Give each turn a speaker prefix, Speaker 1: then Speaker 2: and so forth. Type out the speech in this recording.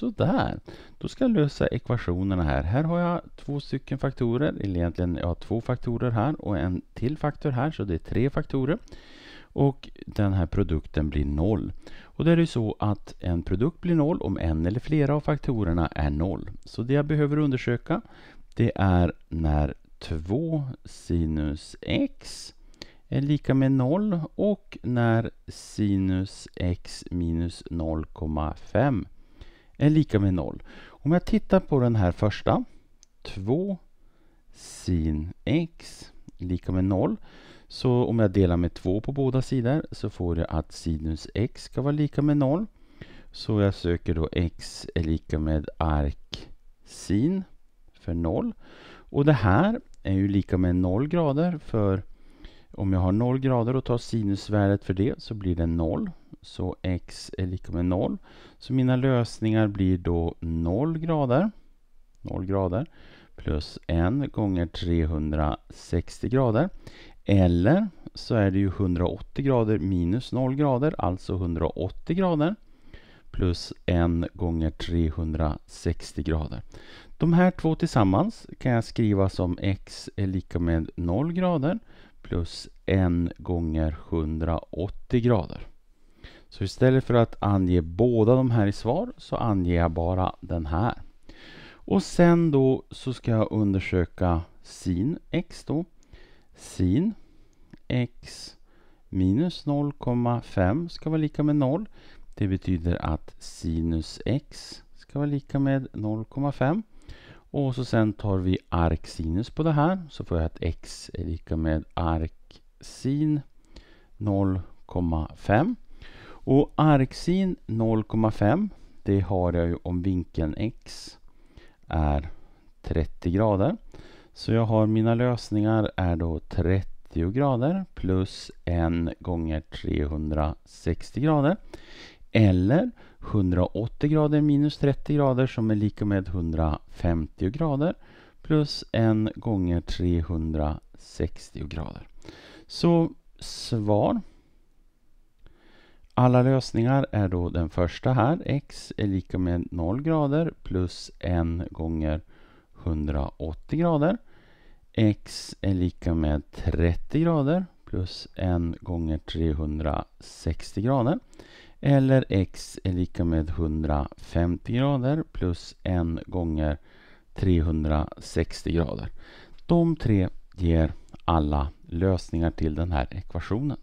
Speaker 1: Sådär, då ska jag lösa ekvationerna här. Här har jag två stycken faktorer, eller egentligen jag har två faktorer här och en till faktor här, så det är tre faktorer. Och den här produkten blir noll. Och det är ju så att en produkt blir noll om en eller flera av faktorerna är noll. Så det jag behöver undersöka det är när 2 sinus x är lika med 0 och när sinus x minus 0,5 är lika med noll. Om jag tittar på den här första, 2 sin x lika med noll. Så om jag delar med 2 på båda sidor så får jag att sinus x ska vara lika med noll. Så jag söker då x är lika med arc sin för noll. Och det här är ju lika med noll grader för om jag har 0 grader och tar sinusvärdet för det så blir det 0. Så x är lika med 0. Så mina lösningar blir då 0 grader, 0 grader plus 1 gånger 360 grader. Eller så är det ju 180 grader minus 0 grader, alltså 180 grader plus 1 gånger 360 grader. De här två tillsammans kan jag skriva som x är lika med 0 grader plus 1 gånger 180 grader. Så istället för att ange båda de här i svar så anger jag bara den här. Och sen då så ska jag undersöka sin x då. Sin x minus 0,5 ska vara lika med 0. Det betyder att sinus x ska vara lika med 0,5. Och så sen tar vi arcsinus på det här. Så får jag att x är lika med arcsin 0,5. Och arcsin 0,5 det har jag ju om vinkeln x är 30 grader. Så jag har mina lösningar är då 30 grader plus 1 gånger 360 grader eller 180 grader minus 30 grader som är lika med 150 grader plus 1 gånger 360 grader. Så svar. Alla lösningar är då den första här. x är lika med 0 grader plus 1 gånger 180 grader. x är lika med 30 grader plus 1 gånger 360 grader. Eller x är lika med 150 grader plus 1 gånger 360 grader. De tre ger alla lösningar till den här ekvationen.